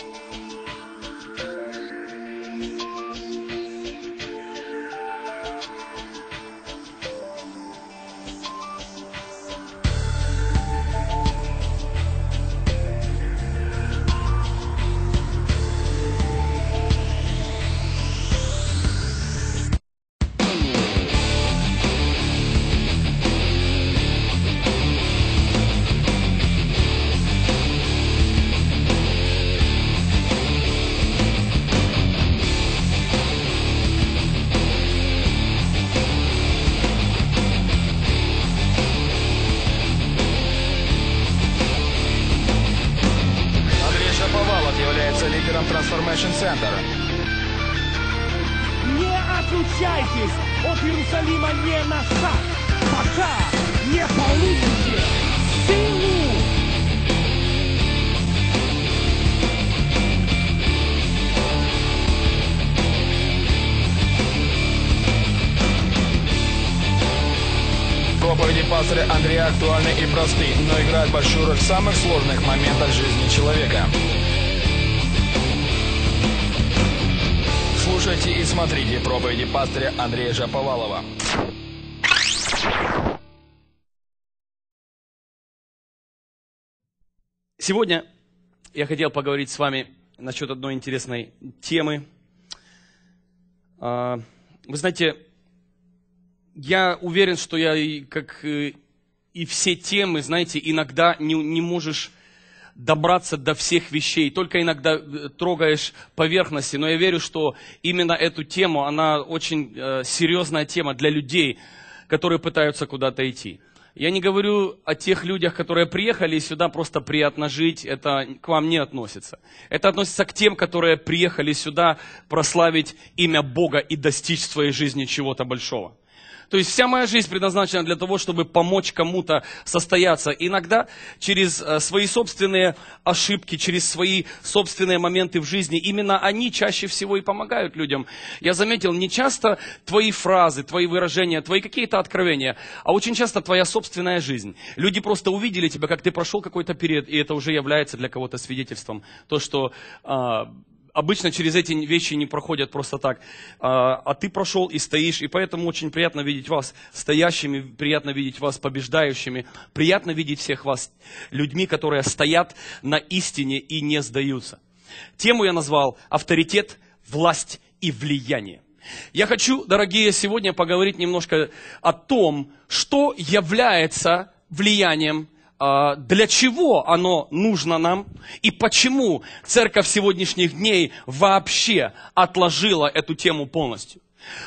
Thank you. Андрея Жаповалова. Сегодня я хотел поговорить с вами насчет одной интересной темы. А, вы знаете, я уверен, что я, как э, и все темы, знаете, иногда не, не можешь добраться до всех вещей, только иногда э, трогаешь поверхности. Но я верю, что именно эту тему, она очень э, серьезная тема для людей, которые пытаются куда-то идти. Я не говорю о тех людях, которые приехали сюда просто приятно жить, это к вам не относится. Это относится к тем, которые приехали сюда прославить имя Бога и достичь в своей жизни чего-то большого. То есть вся моя жизнь предназначена для того, чтобы помочь кому-то состояться. Иногда через э, свои собственные ошибки, через свои собственные моменты в жизни, именно они чаще всего и помогают людям. Я заметил, не часто твои фразы, твои выражения, твои какие-то откровения, а очень часто твоя собственная жизнь. Люди просто увидели тебя, как ты прошел какой-то период, и это уже является для кого-то свидетельством. То, что а, обычно через эти вещи не проходят просто так. А, а ты прошел и стоишь, и поэтому очень приятно видеть вас стоящими, приятно видеть вас побеждающими, приятно видеть всех вас людьми, которые стоят на истине и не сдаются. Тему я назвал «Авторитет, власть и влияние». Я хочу, дорогие, сегодня поговорить немножко о том, что является влиянием а, для чего оно нужно нам и почему церковь сегодняшних дней вообще отложила эту тему полностью.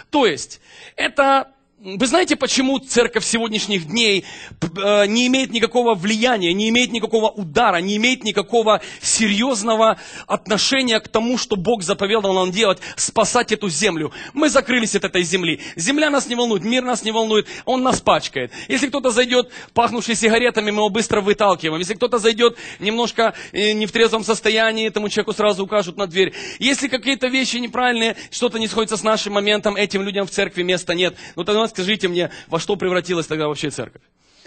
То есть, это вы знаете, почему церковь сегодняшних дней э, не имеет никакого влияния, не имеет никакого удара, не имеет никакого серьезного отношения к тому, что Бог заповедал нам делать, спасать эту землю? Мы закрылись от этой земли. Земля нас не волнует, мир нас не волнует, он нас пачкает. Если кто-то зайдет, пахнущий сигаретами, мы его быстро выталкиваем. Если кто-то зайдет немножко э, не в трезвом состоянии, этому человеку сразу укажут на дверь. Если какие-то вещи неправильные, что-то не сходится с нашим моментом, этим людям в церкви места нет. Но тогда скажите мне, во что превратилась тогда вообще церковь?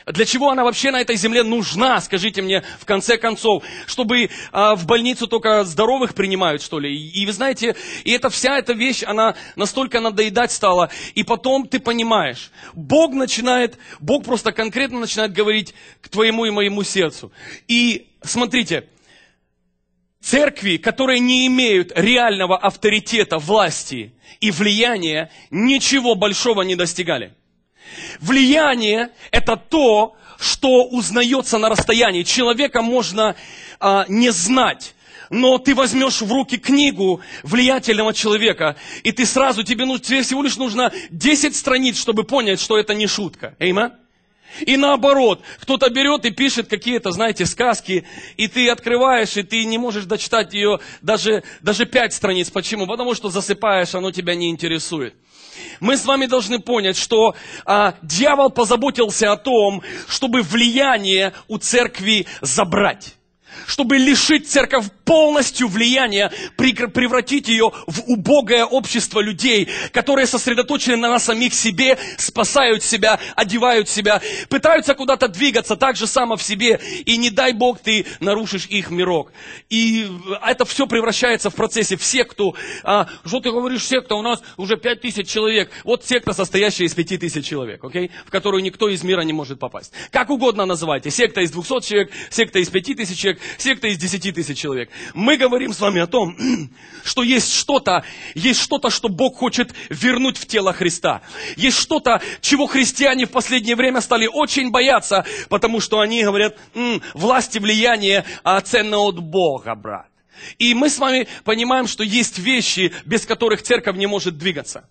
Для чего она вообще на этой земле нужна, скажите мне, в конце концов? Чтобы а, в больницу только здоровых принимают, что ли? И, и вы знаете, и эта вся эта вещь, она настолько надоедать стала. И потом ты понимаешь, Бог начинает, Бог просто конкретно начинает говорить к твоему и моему сердцу. И смотрите, Церкви, которые не имеют реального авторитета, власти и влияния, ничего большого не достигали. Влияние – это то, что узнается на расстоянии. Человека можно а, не знать, но ты возьмешь в руки книгу влиятельного человека, и ты сразу, тебе, ну, тебе всего лишь нужно 10 страниц, чтобы понять, что это не шутка. Эйма? И наоборот, кто-то берет и пишет какие-то, знаете, сказки, и ты открываешь, и ты не можешь дочитать ее даже, даже пять страниц. Почему? Потому что засыпаешь, оно тебя не интересует. Мы с вами должны понять, что а, дьявол позаботился о том, чтобы влияние у церкви забрать, чтобы лишить церковь полностью влияние, превратить ее в убогое общество людей, которые сосредоточены на самих себе, спасают себя, одевают себя, пытаются куда-то двигаться так же само в себе, и не дай Бог ты нарушишь их мирок. И это все превращается в процессе. все кто, а, что ты говоришь, секта, у нас уже пять тысяч человек. Вот секта, состоящая из пяти тысяч человек, okay? в которую никто из мира не может попасть. Как угодно называйте. Секта из двухсот человек, секта из пяти тысяч человек, секта из десяти тысяч человек. Мы говорим с вами о том, что есть что-то, есть что-то, что Бог хочет вернуть в тело Христа. Есть что-то, чего христиане в последнее время стали очень бояться, потому что они говорят, власти влияние а ценно от Бога брать. И мы с вами понимаем, что есть вещи, без которых церковь не может двигаться.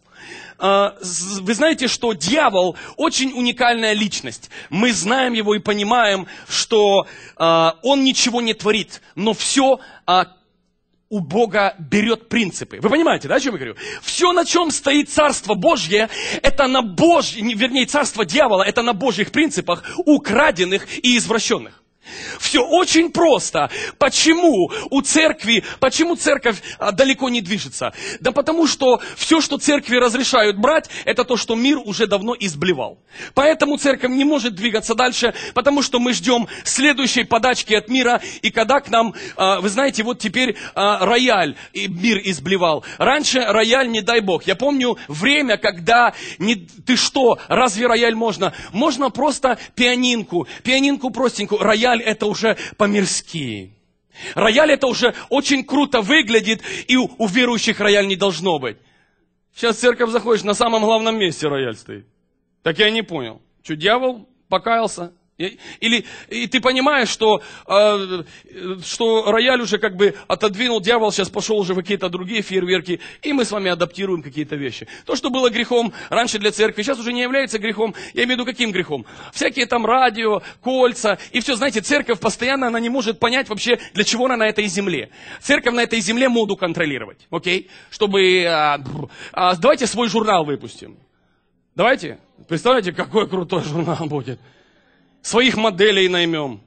А, вы знаете, что дьявол очень уникальная личность. Мы знаем его и понимаем, что а, он ничего не творит, но все а, у Бога берет принципы. Вы понимаете, да, о чем я говорю? Все, на чем стоит Царство Божье, это на Божье, вернее, Царство дьявола, это на Божьих принципах, украденных и извращенных. Все очень просто. Почему у церкви, почему церковь а, далеко не движется? Да потому что все, что церкви разрешают брать, это то, что мир уже давно изблевал. Поэтому церковь не может двигаться дальше, потому что мы ждем следующей подачки от мира, и когда к нам, а, вы знаете, вот теперь а, рояль мир изблевал. Раньше рояль, не дай бог. Я помню время, когда не, ты что, разве рояль можно? Можно просто пианинку, пианинку простенькую, рояль рояль это уже по-мирски. Рояль это уже очень круто выглядит, и у, у верующих рояль не должно быть. Сейчас в церковь заходишь, на самом главном месте рояль стоит. Так я не понял. Что, дьявол покаялся? Или и ты понимаешь, что, э, что рояль уже как бы отодвинул, дьявол сейчас пошел уже в какие-то другие фейерверки, и мы с вами адаптируем какие-то вещи. То, что было грехом раньше для церкви, сейчас уже не является грехом. Я имею в виду, каким грехом? Всякие там радио, кольца, и все. Знаете, церковь постоянно, она не может понять вообще, для чего она на этой земле. Церковь на этой земле моду контролировать, окей? Чтобы... Э, э, давайте свой журнал выпустим. Давайте. Представляете, какой крутой журнал будет своих моделей наймем.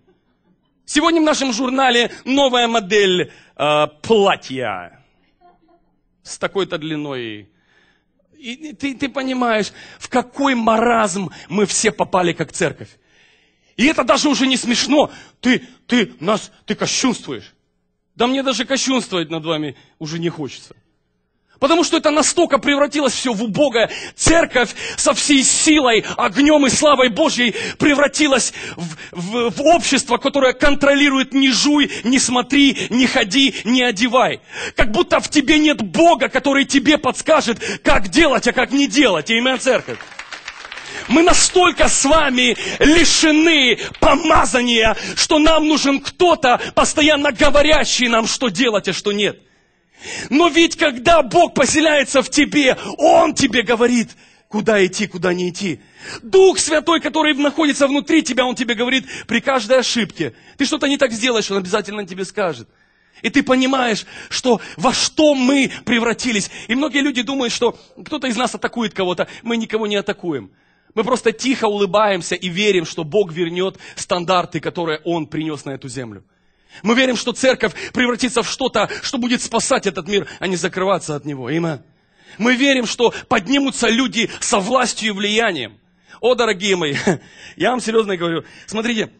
Сегодня в нашем журнале новая модель э, платья с такой-то длиной. И ты, ты понимаешь, в какой маразм мы все попали как церковь. И это даже уже не смешно. Ты, ты нас, ты кощунствуешь. Да мне даже кощунствовать над вами уже не хочется. Потому что это настолько превратилось все в убогое. Церковь со всей силой, огнем и славой Божьей превратилась в, в, в общество, которое контролирует «не жуй, не смотри, не ходи, не одевай». Как будто в тебе нет Бога, который тебе подскажет, как делать, а как не делать. Имя церковь. Мы настолько с вами лишены помазания, что нам нужен кто-то, постоянно говорящий нам, что делать, а что нет. Но ведь когда Бог поселяется в тебе, Он тебе говорит, куда идти, куда не идти. Дух Святой, который находится внутри тебя, Он тебе говорит при каждой ошибке. Ты что-то не так сделаешь, Он обязательно тебе скажет. И ты понимаешь, что во что мы превратились. И многие люди думают, что кто-то из нас атакует кого-то. Мы никого не атакуем. Мы просто тихо улыбаемся и верим, что Бог вернет стандарты, которые Он принес на эту землю. Мы верим, что церковь превратится в что-то, что будет спасать этот мир, а не закрываться от него. Имя. Мы верим, что поднимутся люди со властью и влиянием. О, дорогие мои, я вам серьезно говорю. Смотрите,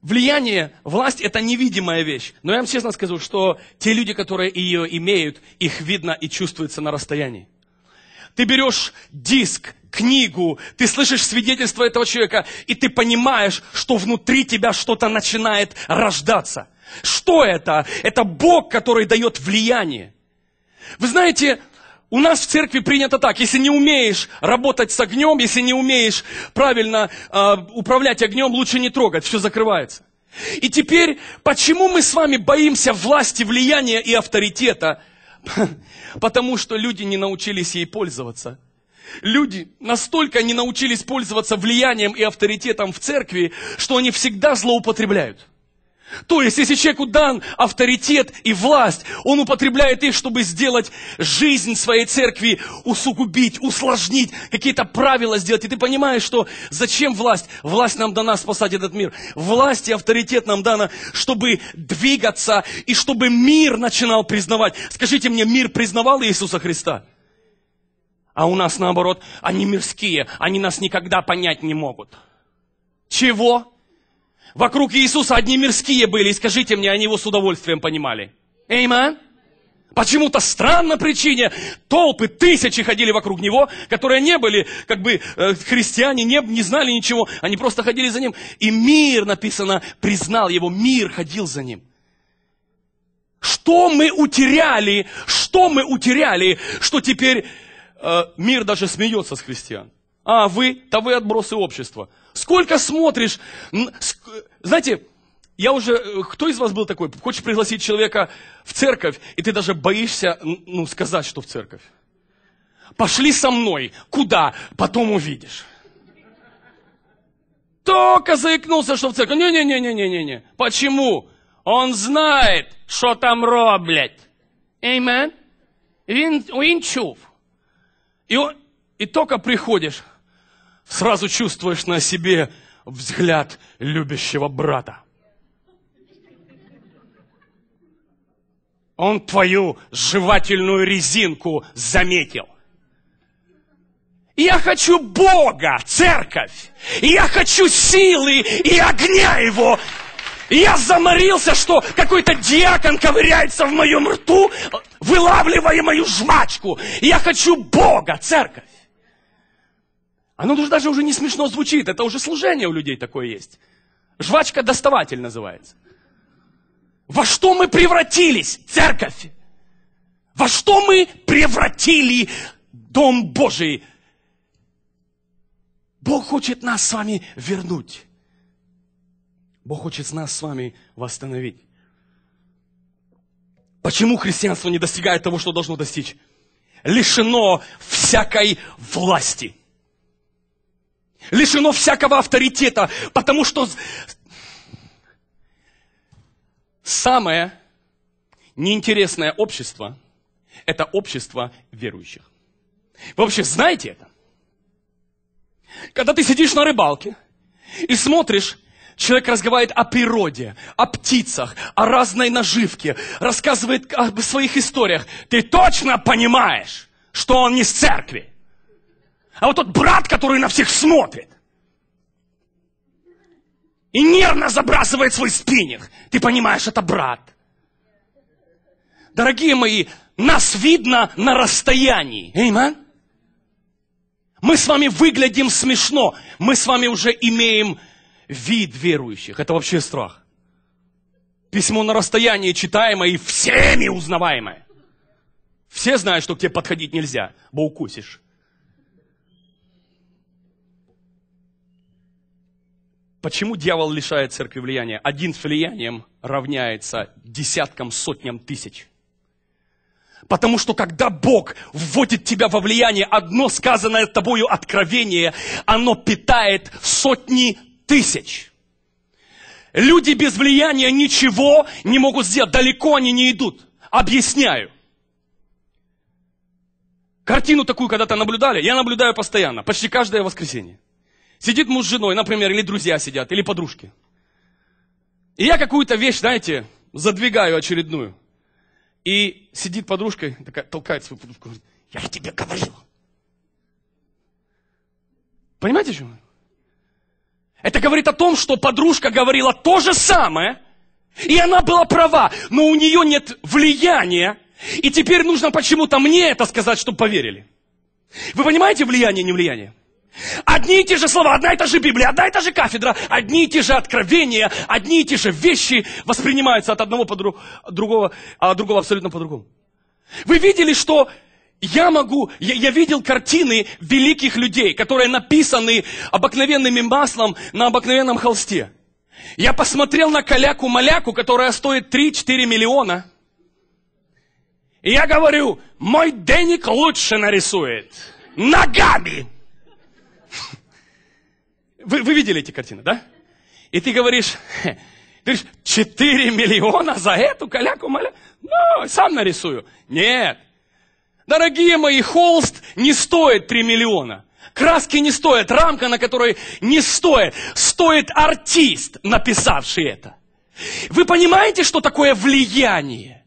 влияние, власть – это невидимая вещь. Но я вам честно скажу, что те люди, которые ее имеют, их видно и чувствуется на расстоянии. Ты берешь диск, книгу, ты слышишь свидетельство этого человека, и ты понимаешь, что внутри тебя что-то начинает рождаться. Что это? Это Бог, который дает влияние. Вы знаете, у нас в церкви принято так, если не умеешь работать с огнем, если не умеешь правильно э, управлять огнем, лучше не трогать, все закрывается. И теперь, почему мы с вами боимся власти, влияния и авторитета? Потому что люди не научились ей пользоваться. Люди настолько не научились пользоваться влиянием и авторитетом в церкви, что они всегда злоупотребляют. То есть, если человеку дан авторитет и власть, он употребляет их, чтобы сделать жизнь своей церкви, усугубить, усложнить, какие-то правила сделать. И ты понимаешь, что зачем власть? Власть нам дана спасать этот мир. Власть и авторитет нам дана, чтобы двигаться и чтобы мир начинал признавать. Скажите мне, мир признавал Иисуса Христа? А у нас наоборот, они мирские, они нас никогда понять не могут. Чего? Вокруг Иисуса одни мирские были, и скажите мне, они его с удовольствием понимали. Эйман? Почему-то странно причине толпы, тысячи ходили вокруг него, которые не были как бы э, христиане, не, не знали ничего, они просто ходили за ним. И мир, написано, признал его, мир ходил за ним. Что мы утеряли, что мы утеряли, что теперь э, мир даже смеется с христиан. А вы, то вы отбросы общества. Сколько смотришь? Знаете, я уже... Э, кто из вас был такой? Хочешь пригласить человека в церковь, и ты даже боишься ну, сказать, что в церковь. Пошли со мной. Куда? Потом увидишь. Только заикнулся, что в церковь. Не-не-не-не-не-не. Почему? Он знает, что там роблять. Аминь? Він, він и только приходишь сразу чувствуешь на себе взгляд любящего брата. Он твою жевательную резинку заметил. Я хочу Бога, церковь. Я хочу силы и огня Его. Я заморился, что какой-то диакон ковыряется в моем рту, вылавливая мою жмачку. Я хочу Бога, церковь. Оно даже уже не смешно звучит, это уже служение у людей такое есть. Жвачка доставатель называется. Во что мы превратились, церковь? Во что мы превратили Дом Божий? Бог хочет нас с вами вернуть. Бог хочет нас с вами восстановить. Почему христианство не достигает того, что должно достичь? Лишено всякой власти – лишено всякого авторитета, потому что самое неинтересное общество – это общество верующих. Вы вообще знаете это? Когда ты сидишь на рыбалке и смотришь, человек разговаривает о природе, о птицах, о разной наживке, рассказывает о своих историях, ты точно понимаешь, что он не с церкви. А вот тот брат, который на всех смотрит и нервно забрасывает свой спиннинг, ты понимаешь, это брат. Дорогие мои, нас видно на расстоянии. Amen. Мы с вами выглядим смешно. Мы с вами уже имеем вид верующих. Это вообще страх. Письмо на расстоянии читаемое и всеми узнаваемое. Все знают, что к тебе подходить нельзя, бо укусишь. Почему дьявол лишает церкви влияния? Один с влиянием равняется десяткам, сотням тысяч. Потому что когда Бог вводит тебя во влияние, одно сказанное тобою откровение, оно питает сотни тысяч. Люди без влияния ничего не могут сделать, далеко они не идут. Объясняю. Картину такую когда-то наблюдали, я наблюдаю постоянно, почти каждое воскресенье. Сидит муж с женой, например, или друзья сидят, или подружки. И я какую-то вещь, знаете, задвигаю очередную. И сидит подружка, такая, толкает свою подружку, говорит, я же тебе говорил. Понимаете, что? Это говорит о том, что подружка говорила то же самое, и она была права, но у нее нет влияния, и теперь нужно почему-то мне это сказать, чтобы поверили. Вы понимаете влияние, не влияние? Одни и те же слова, одна и та же Библия, одна и та же кафедра, одни и те же откровения, одни и те же вещи воспринимаются от одного по друг, другого, а другого абсолютно по-другому. Вы видели, что я могу, я, я видел картины великих людей, которые написаны обыкновенным маслом на обыкновенном холсте. Я посмотрел на каляку-маляку, которая стоит 3-4 миллиона. И я говорю, мой денег лучше нарисует. Ногами! Вы, вы видели эти картины, да? И ты говоришь, ты говоришь, 4 миллиона за эту каляку маля? Ну, сам нарисую. Нет. Дорогие мои, холст не стоит 3 миллиона. Краски не стоят, рамка на которой не стоит. Стоит артист, написавший это. Вы понимаете, что такое влияние?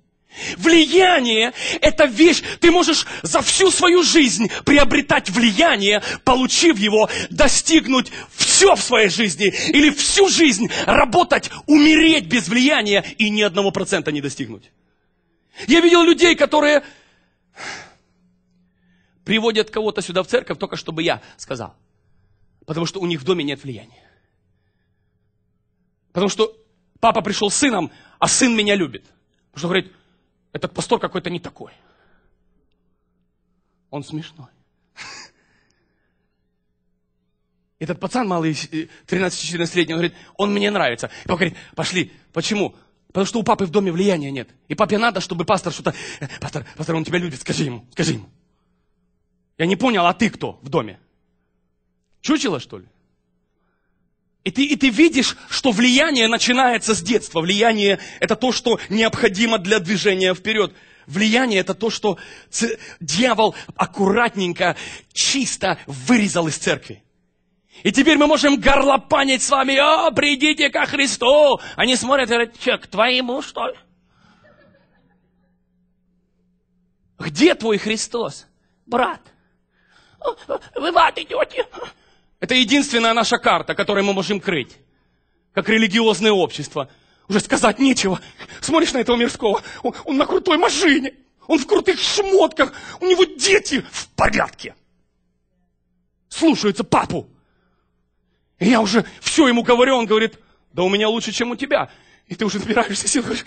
Влияние – это вещь, ты можешь за всю свою жизнь приобретать влияние, получив его, достигнуть все в своей жизни, или всю жизнь работать, умереть без влияния и ни одного процента не достигнуть. Я видел людей, которые приводят кого-то сюда в церковь, только чтобы я сказал. Потому что у них в доме нет влияния. Потому что папа пришел с сыном, а сын меня любит. Потому что говорит – этот пастор какой-то не такой. Он смешной. Этот пацан малый, 13-14-летний, э, он говорит, он мне нравится. И он говорит, пошли, почему? Потому что у папы в доме влияния нет. И папе надо, чтобы пастор что-то... Э, пастор, пастор, он тебя любит, скажи ему, скажи ему. Я не понял, а ты кто в доме? Чучело, что ли? И ты, и ты видишь, что влияние начинается с детства. Влияние – это то, что необходимо для движения вперед. Влияние – это то, что ц... дьявол аккуратненько, чисто вырезал из церкви. И теперь мы можем горлопанить с вами, «О, придите ко Христу!» Они смотрят и говорят, «Че, к твоему, что ли?» «Где твой Христос, брат?» «Вы в ад идете!» Это единственная наша карта, которой мы можем крыть, как религиозное общество. Уже сказать нечего. Смотришь на этого мирского, он, он на крутой машине, он в крутых шмотках, у него дети в порядке. Слушаются папу. И я уже все ему говорю, он говорит, да у меня лучше, чем у тебя. И ты уже набираешься сил, говоришь,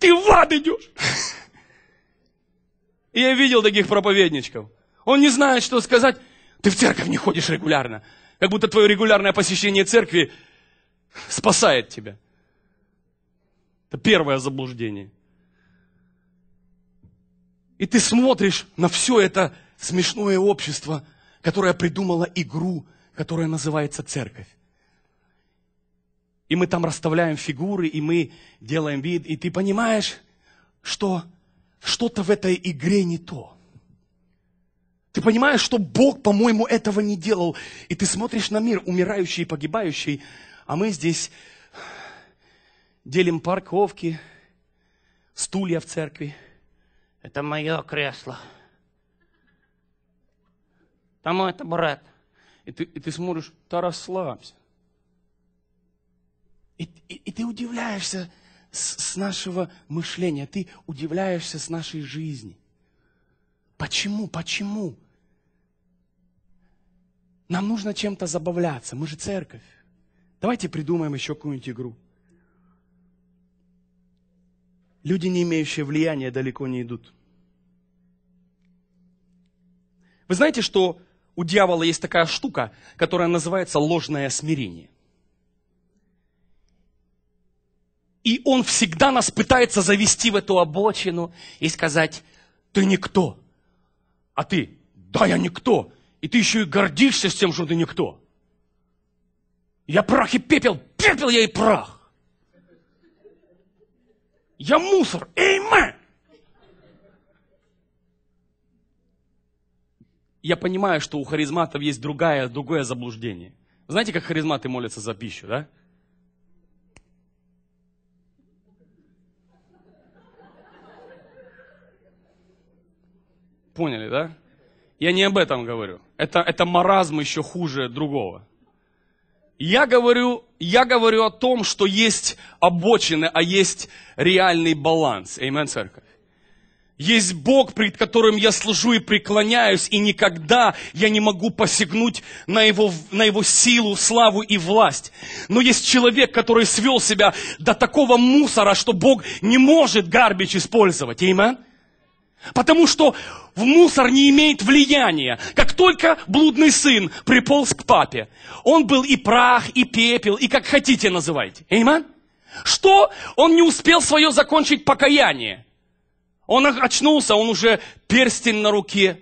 ты в ад идешь. И я видел таких проповедничков. Он не знает, что сказать. Ты в церковь не ходишь регулярно. Как будто твое регулярное посещение церкви спасает тебя. Это первое заблуждение. И ты смотришь на все это смешное общество, которое придумало игру, которая называется церковь. И мы там расставляем фигуры, и мы делаем вид, и ты понимаешь, что что-то в этой игре не то. Ты понимаешь, что Бог, по-моему, этого не делал. И ты смотришь на мир, умирающий и погибающий, а мы здесь делим парковки, стулья в церкви. Это мое кресло. Там мой табурет. И ты, и ты смотришь, да расслабься. И, и, и ты удивляешься с, с нашего мышления, ты удивляешься с нашей жизни – Почему? Почему? Нам нужно чем-то забавляться. Мы же церковь. Давайте придумаем еще какую-нибудь игру. Люди, не имеющие влияния, далеко не идут. Вы знаете, что у дьявола есть такая штука, которая называется ложное смирение. И он всегда нас пытается завести в эту обочину и сказать, ты никто, а ты, да, я никто. И ты еще и гордишься с тем, что ты никто. Я прах и пепел, пепел я и прах. Я мусор, эйме. Я понимаю, что у харизматов есть другая, другое заблуждение. Знаете, как харизматы молятся за пищу, да? Поняли, да? Я не об этом говорю. Это, это маразм еще хуже другого. Я говорю, я говорю о том, что есть обочины, а есть реальный баланс. Аминь, церковь. Есть Бог, пред которым я служу и преклоняюсь, и никогда я не могу посягнуть на его, на его силу, славу и власть. Но есть человек, который свел себя до такого мусора, что Бог не может гарбич использовать. Аминь. Потому что в мусор не имеет влияния. Как только блудный сын приполз к папе, он был и прах, и пепел, и как хотите называйте. Эйман? Что? Он не успел свое закончить покаяние. Он очнулся, он уже перстень на руке,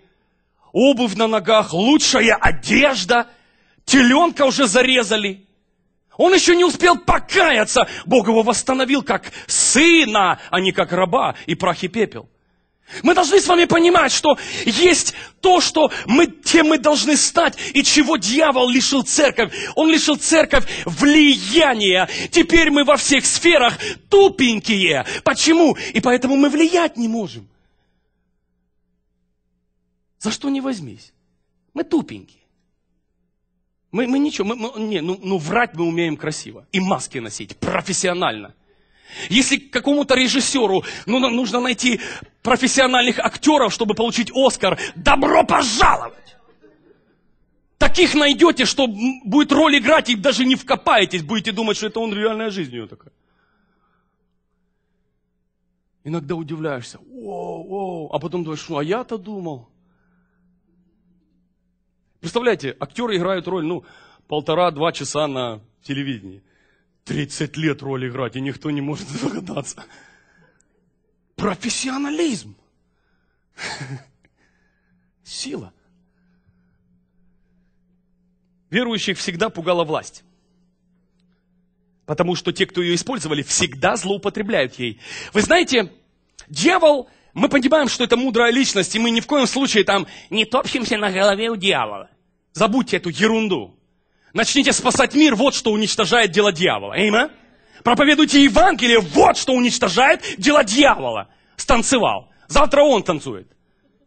обувь на ногах, лучшая одежда, теленка уже зарезали. Он еще не успел покаяться. Бог его восстановил как сына, а не как раба и прах и пепел. Мы должны с вами понимать, что есть то, что мы, тем мы должны стать, и чего дьявол лишил церковь. Он лишил церковь влияния. Теперь мы во всех сферах тупенькие. Почему? И поэтому мы влиять не можем. За что не возьмись? Мы тупенькие. Мы, мы ничего, мы, мы, не, ну, ну врать мы умеем красиво. И маски носить профессионально. Если какому-то режиссеру ну, нужно найти профессиональных актеров, чтобы получить Оскар, добро пожаловать! Таких найдете, что будет роль играть, и даже не вкопаетесь, будете думать, что это он реальная жизнь у него такая. Иногда удивляешься, оу, оу, а потом думаешь, ну а я-то думал. Представляете, актеры играют роль, ну, полтора-два часа на телевидении. 30 лет роль играть, и никто не может загадаться. Профессионализм. Сила. Верующих всегда пугала власть. Потому что те, кто ее использовали, всегда злоупотребляют ей. Вы знаете, дьявол, мы понимаем, что это мудрая личность, и мы ни в коем случае там не топчемся на голове у дьявола. Забудьте эту ерунду. Начните спасать мир, вот что уничтожает дело дьявола. Эйма? Проповедуйте Евангелие, вот что уничтожает дело дьявола. Станцевал. Завтра он танцует.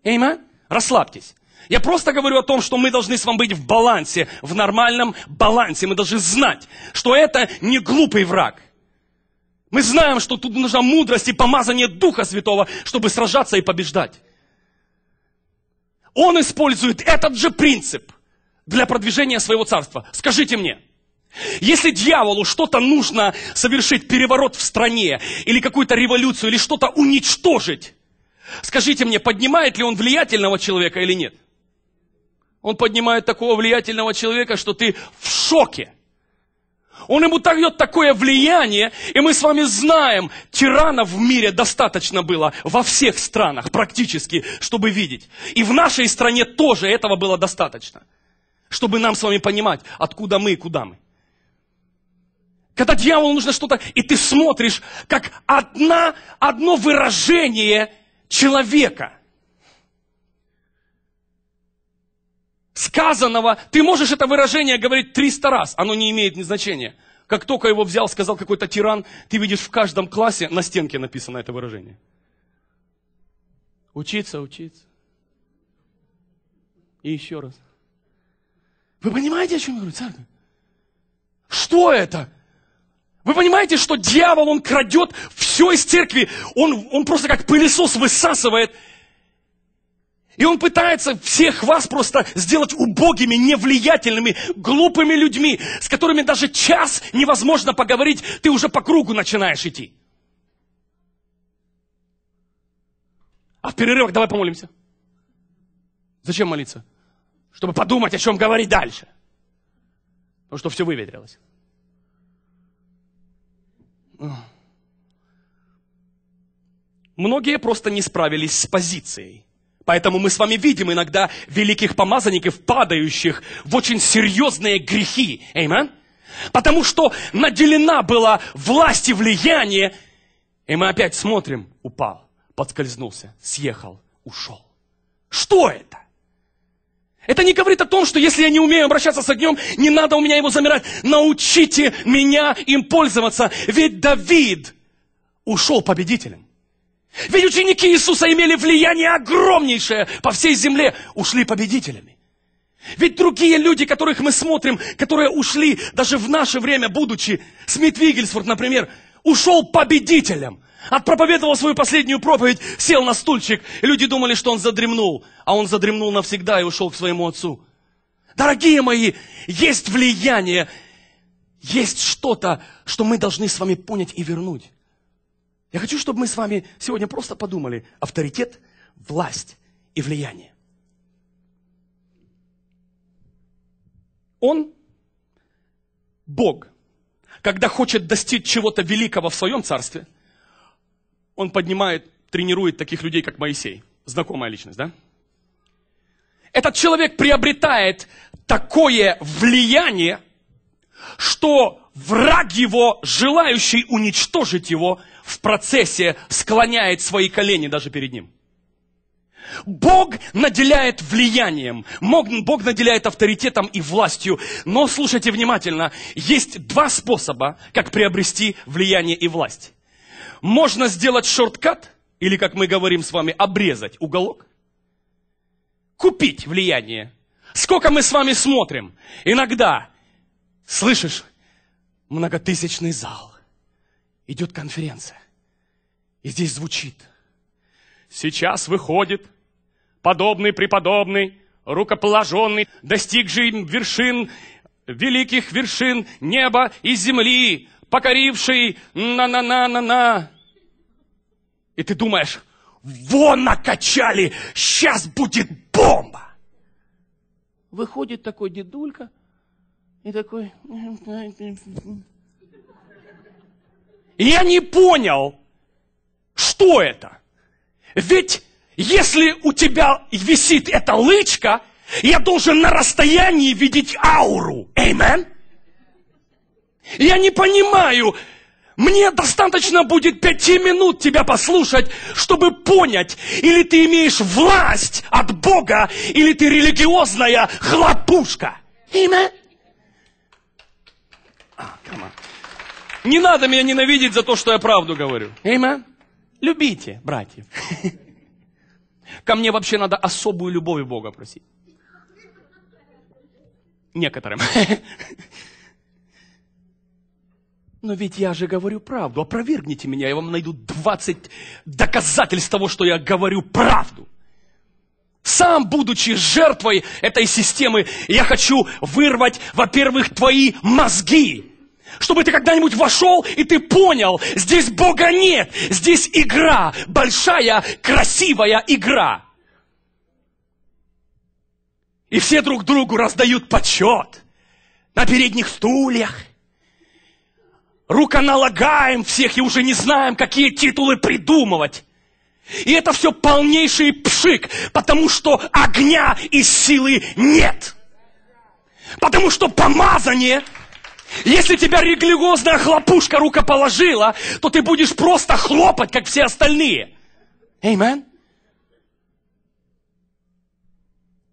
Эйма? Расслабьтесь. Я просто говорю о том, что мы должны с вами быть в балансе, в нормальном балансе. Мы должны знать, что это не глупый враг. Мы знаем, что тут нужна мудрость и помазание Духа Святого, чтобы сражаться и побеждать. Он использует этот же принцип – для продвижения своего царства? Скажите мне. Если дьяволу что-то нужно совершить, переворот в стране, или какую-то революцию, или что-то уничтожить, скажите мне, поднимает ли он влиятельного человека или нет? Он поднимает такого влиятельного человека, что ты в шоке. Он ему дает такое влияние, и мы с вами знаем, тиранов в мире достаточно было во всех странах практически, чтобы видеть. И в нашей стране тоже этого было достаточно чтобы нам с вами понимать, откуда мы и куда мы. Когда дьяволу нужно что-то, и ты смотришь, как одна, одно выражение человека, сказанного, ты можешь это выражение говорить 300 раз, оно не имеет ни значения. Как только его взял, сказал какой-то тиран, ты видишь в каждом классе на стенке написано это выражение. Учиться, учиться. И еще раз. Вы понимаете, о чем я говорю, церковь? Что это? Вы понимаете, что дьявол, он крадет все из церкви. Он, он просто как пылесос высасывает. И он пытается всех вас просто сделать убогими, невлиятельными, глупыми людьми, с которыми даже час невозможно поговорить, ты уже по кругу начинаешь идти. А в перерывах давай помолимся. Зачем молиться? чтобы подумать, о чем говорить дальше. Потому что все выветрилось. Многие просто не справились с позицией. Поэтому мы с вами видим иногда великих помазанников, падающих в очень серьезные грехи. Эймен? Потому что наделена была власть и влияние. И мы опять смотрим, упал, подскользнулся, съехал, ушел. Что это? Это не говорит о том, что если я не умею обращаться с огнем, не надо у меня его замирать. Научите меня им пользоваться. Ведь Давид ушел победителем. Ведь ученики Иисуса имели влияние огромнейшее по всей земле, ушли победителями. Ведь другие люди, которых мы смотрим, которые ушли даже в наше время, будучи, Смит Вигельсфорд, например, ушел победителем – Отпроповедовал свою последнюю проповедь, сел на стульчик, и люди думали, что он задремнул. А он задремнул навсегда и ушел к своему отцу. Дорогие мои, есть влияние, есть что-то, что мы должны с вами понять и вернуть. Я хочу, чтобы мы с вами сегодня просто подумали. Авторитет, власть и влияние. Он, Бог, когда хочет достичь чего-то великого в своем царстве – он поднимает, тренирует таких людей, как Моисей. Знакомая личность, да? Этот человек приобретает такое влияние, что враг его, желающий уничтожить его, в процессе склоняет свои колени даже перед ним. Бог наделяет влиянием, Бог наделяет авторитетом и властью. Но слушайте внимательно, есть два способа, как приобрести влияние и власть. Можно сделать шорткат, или, как мы говорим с вами, обрезать уголок, купить влияние. Сколько мы с вами смотрим? Иногда, слышишь, многотысячный зал, идет конференция, и здесь звучит. Сейчас выходит подобный преподобный, рукоположенный, достигший вершин, великих вершин неба и земли, покоривший на-на-на-на-на. И ты думаешь, вон накачали, сейчас будет бомба. Выходит такой дедулька и такой... я не понял, что это. Ведь если у тебя висит эта лычка, я должен на расстоянии видеть ауру. Аминь. Я не понимаю, мне достаточно будет пяти минут тебя послушать, чтобы понять, или ты имеешь власть от Бога, или ты религиозная хлопушка. Имя? А, не надо меня ненавидеть за то, что я правду говорю. Имя? Любите, братья. Ко мне вообще надо особую любовь Бога просить. Некоторым. Но ведь я же говорю правду. Опровергните меня, я вам найду 20 доказательств того, что я говорю правду. Сам, будучи жертвой этой системы, я хочу вырвать, во-первых, твои мозги. Чтобы ты когда-нибудь вошел и ты понял, здесь Бога нет, здесь игра, большая, красивая игра. И все друг другу раздают почет на передних стульях – руконалагаем всех и уже не знаем, какие титулы придумывать. И это все полнейший пшик, потому что огня и силы нет. Потому что помазание, если тебя религиозная хлопушка рукоположила, то ты будешь просто хлопать, как все остальные. Аминь.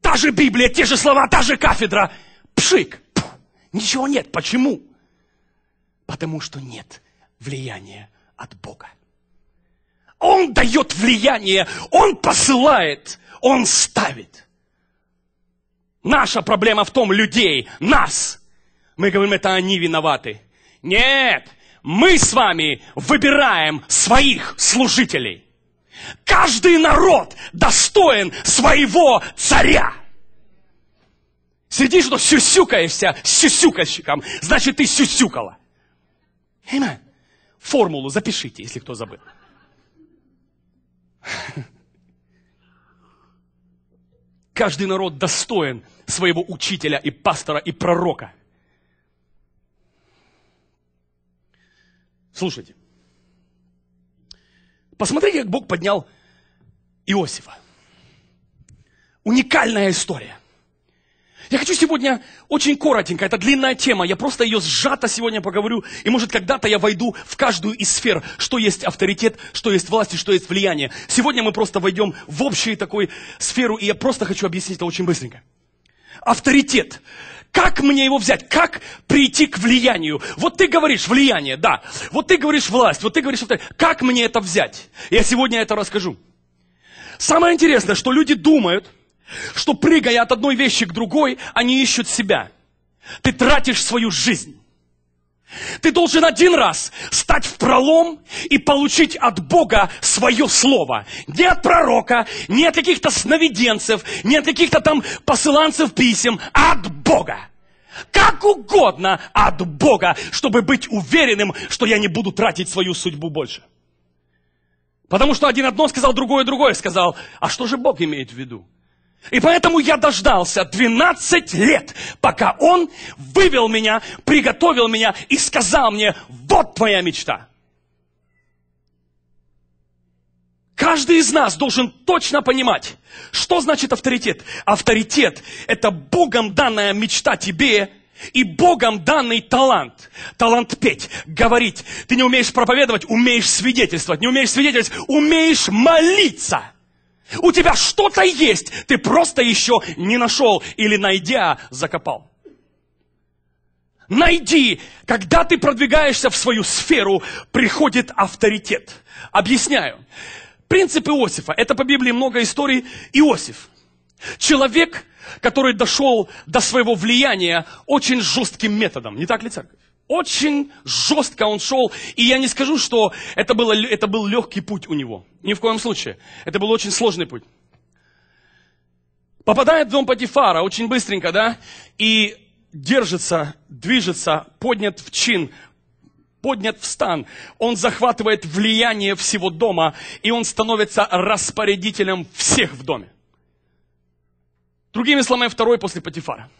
Та же Библия, те же слова, та же кафедра. Пшик. Пфф, ничего нет. Почему? Потому что нет влияния от Бога. Он дает влияние, Он посылает, Он ставит. Наша проблема в том, людей, нас. Мы говорим, это они виноваты. Нет, мы с вами выбираем своих служителей. Каждый народ достоин своего царя. Сидишь, что сюсюкаешься с сюсюкальщиком, значит, ты сюсюкала. Amen. Формулу запишите, если кто забыл. Каждый народ достоин своего учителя и пастора и пророка. Слушайте. Посмотрите, как Бог поднял Иосифа. Уникальная история – я хочу сегодня очень коротенько, это длинная тема, я просто ее сжато сегодня поговорю, и может когда-то я войду в каждую из сфер, что есть авторитет, что есть власть и что есть влияние. Сегодня мы просто войдем в общую такую сферу, и я просто хочу объяснить это очень быстренько. Авторитет. Как мне его взять? Как прийти к влиянию? Вот ты говоришь влияние, да. Вот ты говоришь власть, вот ты говоришь авторитет. Как мне это взять? Я сегодня это расскажу. Самое интересное, что люди думают, что прыгая от одной вещи к другой, они ищут себя. Ты тратишь свою жизнь. Ты должен один раз стать в пролом и получить от Бога свое слово. Не от пророка, не от каких-то сновиденцев, не от каких-то там посыланцев писем, а от Бога. Как угодно от Бога, чтобы быть уверенным, что я не буду тратить свою судьбу больше. Потому что один одно сказал, другое другое сказал. А что же Бог имеет в виду? И поэтому я дождался 12 лет, пока он вывел меня, приготовил меня и сказал мне, вот твоя мечта. Каждый из нас должен точно понимать, что значит авторитет. Авторитет – это Богом данная мечта тебе и Богом данный талант. Талант петь, говорить. Ты не умеешь проповедовать, умеешь свидетельствовать. Не умеешь свидетельствовать, умеешь молиться – у тебя что-то есть, ты просто еще не нашел или найдя, закопал. Найди, когда ты продвигаешься в свою сферу, приходит авторитет. Объясняю. Принцип Иосифа. Это по Библии много историй. Иосиф. Человек, который дошел до своего влияния очень жестким методом. Не так ли, церковь? очень жестко он шел, и я не скажу, что это, было, это был легкий путь у него. Ни в коем случае. Это был очень сложный путь. Попадает в дом Патифара очень быстренько, да, и держится, движется, поднят в чин, поднят в стан. Он захватывает влияние всего дома, и он становится распорядителем всех в доме. Другими словами, второй после Патифара –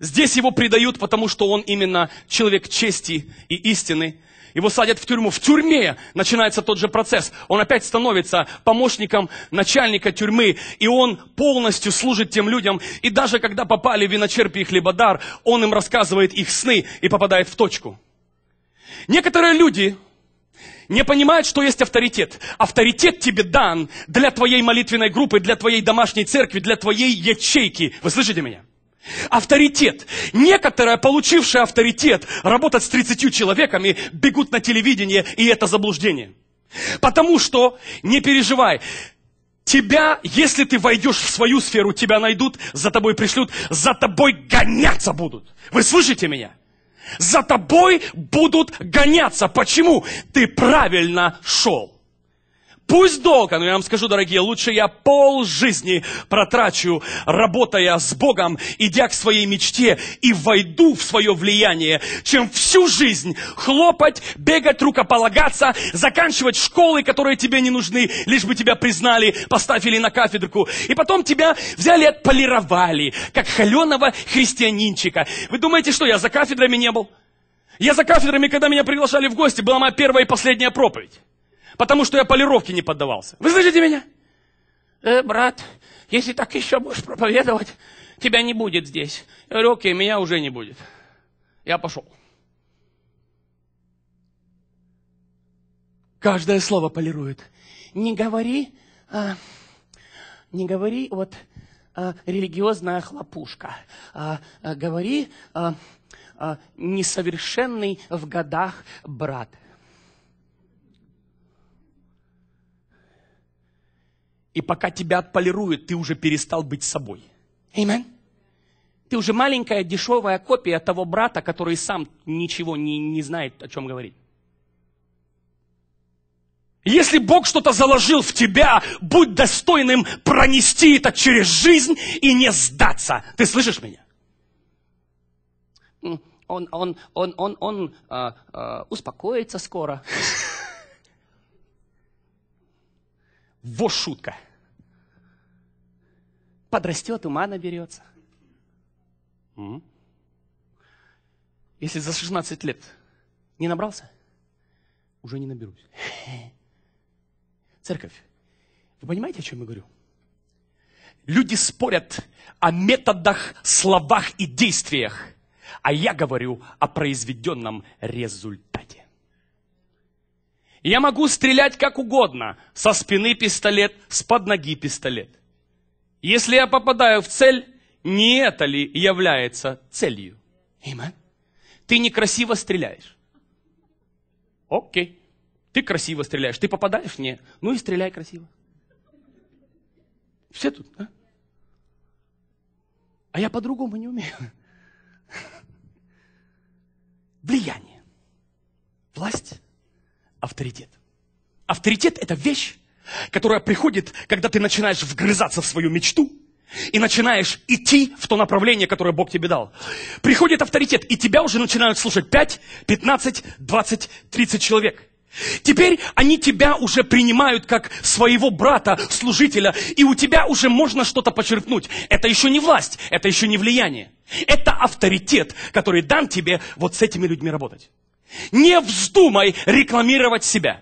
Здесь его предают, потому что он именно человек чести и истины. Его садят в тюрьму. В тюрьме начинается тот же процесс. Он опять становится помощником начальника тюрьмы, и он полностью служит тем людям. И даже когда попали в виночерпий и хлебодар, он им рассказывает их сны и попадает в точку. Некоторые люди не понимают, что есть авторитет. Авторитет тебе дан для твоей молитвенной группы, для твоей домашней церкви, для твоей ячейки. Вы слышите меня? Авторитет. Некоторые, получившие авторитет, работать с 30 человеками, бегут на телевидение, и это заблуждение. Потому что, не переживай, тебя, если ты войдешь в свою сферу, тебя найдут, за тобой пришлют, за тобой гоняться будут. Вы слышите меня? За тобой будут гоняться. Почему? Ты правильно шел. Пусть долго, а но ну я вам скажу, дорогие, лучше я пол жизни протрачу, работая с Богом, идя к своей мечте и войду в свое влияние, чем всю жизнь хлопать, бегать, рукополагаться, заканчивать школы, которые тебе не нужны, лишь бы тебя признали, поставили на кафедрку. И потом тебя взяли, и отполировали, как холеного христианинчика. Вы думаете, что я за кафедрами не был? Я за кафедрами, когда меня приглашали в гости, была моя первая и последняя проповедь потому что я полировке не поддавался. Вы слышите меня? Э, брат, если так еще будешь проповедовать, тебя не будет здесь. Я говорю, окей, меня уже не будет. Я пошел. Каждое слово полирует. Не говори, а, не говори вот а, религиозная хлопушка. А, а, говори а, а, несовершенный в годах брат. И пока тебя отполируют, ты уже перестал быть собой. Аминь. Ты уже маленькая дешевая копия того брата, который сам ничего не, не знает, о чем говорит. Если Бог что-то заложил в тебя, будь достойным пронести это через жизнь и не сдаться. Ты слышишь меня? Он, он, он, он, он э, э, успокоится скоро. Во шутка! Подрастет, ума наберется. Если за 16 лет не набрался, уже не наберусь. Церковь, вы понимаете, о чем я говорю? Люди спорят о методах, словах и действиях, а я говорю о произведенном результате я могу стрелять как угодно. Со спины пистолет, с под ноги пистолет. Если я попадаю в цель, не это ли является целью? Именно. Ты некрасиво стреляешь. Окей. Ты красиво стреляешь. Ты попадаешь? Нет. Ну и стреляй красиво. Все тут, а? А я по-другому не умею. Влияние. Власть авторитет. Авторитет – это вещь, которая приходит, когда ты начинаешь вгрызаться в свою мечту и начинаешь идти в то направление, которое Бог тебе дал. Приходит авторитет, и тебя уже начинают слушать 5, 15, 20, 30 человек – Теперь они тебя уже принимают как своего брата, служителя, и у тебя уже можно что-то почерпнуть. Это еще не власть, это еще не влияние. Это авторитет, который дан тебе вот с этими людьми работать. Не вздумай рекламировать себя.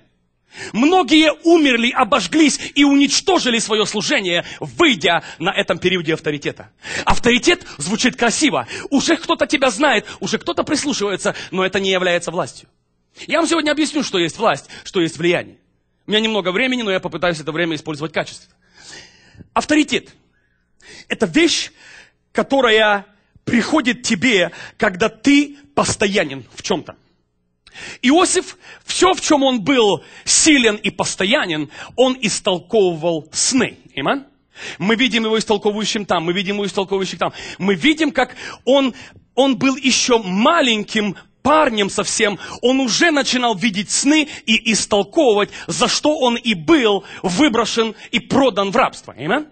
Многие умерли, обожглись и уничтожили свое служение, выйдя на этом периоде авторитета. Авторитет звучит красиво. Уже кто-то тебя знает, уже кто-то прислушивается, но это не является властью. Я вам сегодня объясню, что есть власть, что есть влияние. У меня немного времени, но я попытаюсь это время использовать качественно. Авторитет – это вещь, которая приходит тебе, когда ты постоянен в чем-то. Иосиф, все, в чем он был силен и постоянен, он истолковывал сны. Иман? Мы видим его истолковывающим там, мы видим его истолковывающим там. Мы видим, как он, он был еще маленьким парнем совсем, он уже начинал видеть сны и истолковывать, за что он и был выброшен и продан в рабство. Именно?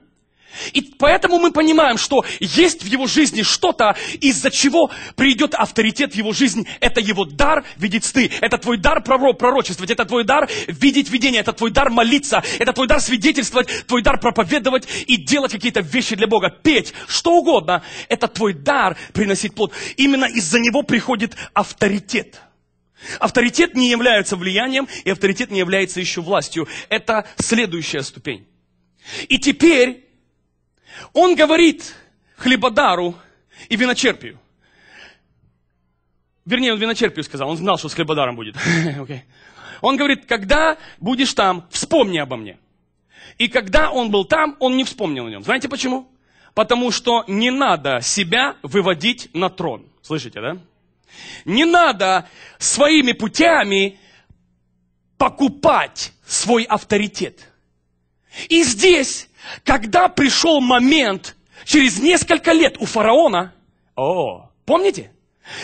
И поэтому мы понимаем, что есть в его жизни что-то, из-за чего придет авторитет в его жизнь. Это его дар видеть сны, это твой дар пророчествовать, это твой дар видеть видение, это твой дар молиться, это твой дар свидетельствовать, твой дар проповедовать и делать какие-то вещи для Бога, петь, что угодно. Это твой дар приносить плод. Именно из-за него приходит авторитет. Авторитет не является влиянием, и авторитет не является еще властью. Это следующая ступень. И теперь он говорит хлебодару и виночерпию. Вернее, он виночерпию сказал, он знал, что с хлебодаром будет. okay. Он говорит, когда будешь там, вспомни обо мне. И когда он был там, он не вспомнил о нем. Знаете почему? Потому что не надо себя выводить на трон. Слышите, да? Не надо своими путями покупать свой авторитет. И здесь когда пришел момент, через несколько лет у фараона, о, помните?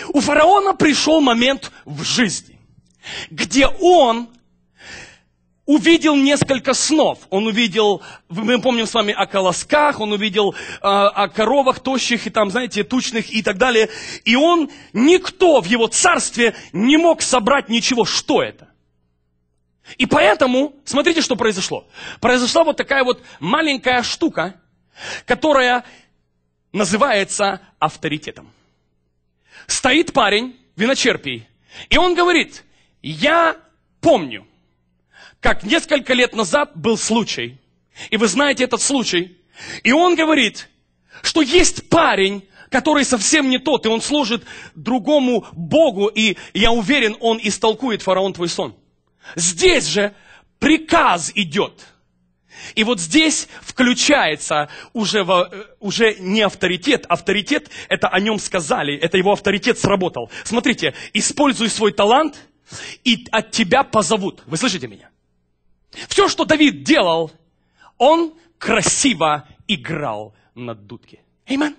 У фараона пришел момент в жизни, где он увидел несколько снов. Он увидел, мы помним с вами о колосках, он увидел э, о коровах тощих и там, знаете, тучных и так далее. И он, никто в его царстве не мог собрать ничего. Что это? И поэтому, смотрите, что произошло. Произошла вот такая вот маленькая штука, которая называется авторитетом. Стоит парень, виночерпий, и он говорит, я помню, как несколько лет назад был случай, и вы знаете этот случай, и он говорит, что есть парень, который совсем не тот, и он служит другому Богу, и я уверен, он истолкует фараон твой сон. Здесь же приказ идет. И вот здесь включается уже, во, э, уже не авторитет. Авторитет, это о нем сказали, это его авторитет сработал. Смотрите, используй свой талант, и от тебя позовут. Вы слышите меня? Все, что Давид делал, он красиво играл на дудке. Аминь.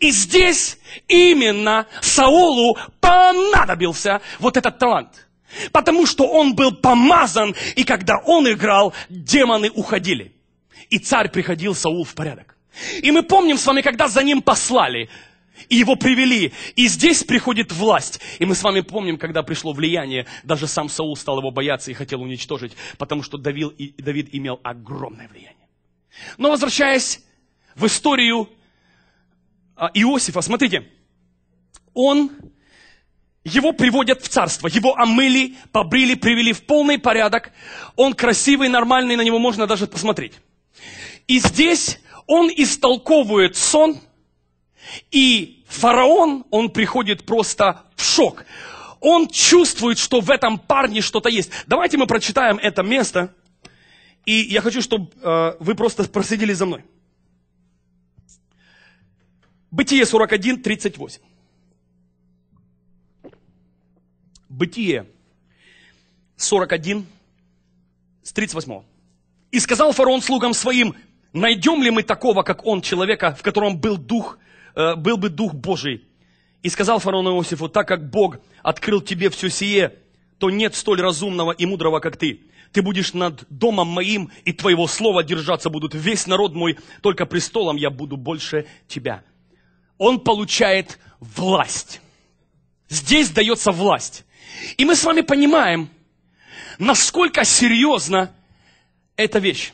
И здесь именно Саулу понадобился вот этот талант – Потому что он был помазан, и когда он играл, демоны уходили. И царь приходил Саул в порядок. И мы помним с вами, когда за ним послали, и его привели, и здесь приходит власть. И мы с вами помним, когда пришло влияние, даже сам Саул стал его бояться и хотел уничтожить, потому что Давид, и Давид имел огромное влияние. Но возвращаясь в историю а, Иосифа, смотрите, он его приводят в царство. Его омыли, побрили, привели в полный порядок. Он красивый, нормальный, на него можно даже посмотреть. И здесь он истолковывает сон, и фараон, он приходит просто в шок. Он чувствует, что в этом парне что-то есть. Давайте мы прочитаем это место, и я хочу, чтобы э, вы просто проследили за мной. Бытие 41, 38. Бытие 41, с 38. «И сказал фараон слугам своим, найдем ли мы такого, как он, человека, в котором был, дух, э, был бы Дух Божий? И сказал фараон Иосифу, так как Бог открыл тебе все сие, то нет столь разумного и мудрого, как ты. Ты будешь над домом моим, и твоего слова держаться будут весь народ мой, только престолом я буду больше тебя. Он получает власть. Здесь дается власть. И мы с вами понимаем, насколько серьезна эта вещь.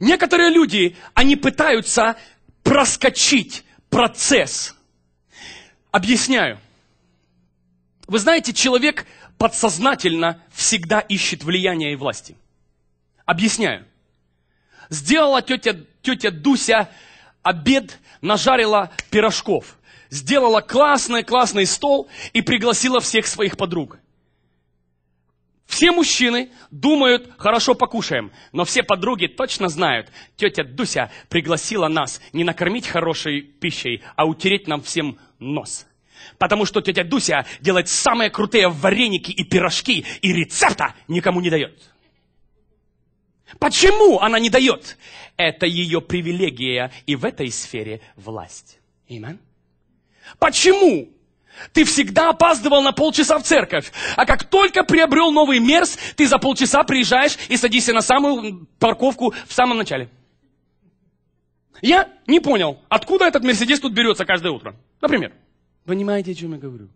Некоторые люди, они пытаются проскочить процесс. Объясняю. Вы знаете, человек подсознательно всегда ищет влияния и власти. Объясняю. Сделала тетя, тетя Дуся обед, нажарила пирожков сделала классный-классный стол и пригласила всех своих подруг. Все мужчины думают, хорошо покушаем, но все подруги точно знают, тетя Дуся пригласила нас не накормить хорошей пищей, а утереть нам всем нос. Потому что тетя Дуся делает самые крутые вареники и пирожки, и рецепта никому не дает. Почему она не дает? Это ее привилегия и в этой сфере власть. Amen. Почему? Ты всегда опаздывал на полчаса в церковь. А как только приобрел новый мерз, ты за полчаса приезжаешь и садишься на самую парковку в самом начале. Я не понял, откуда этот Мерседес тут берется каждое утро. Например. Понимаете, о чем я говорю?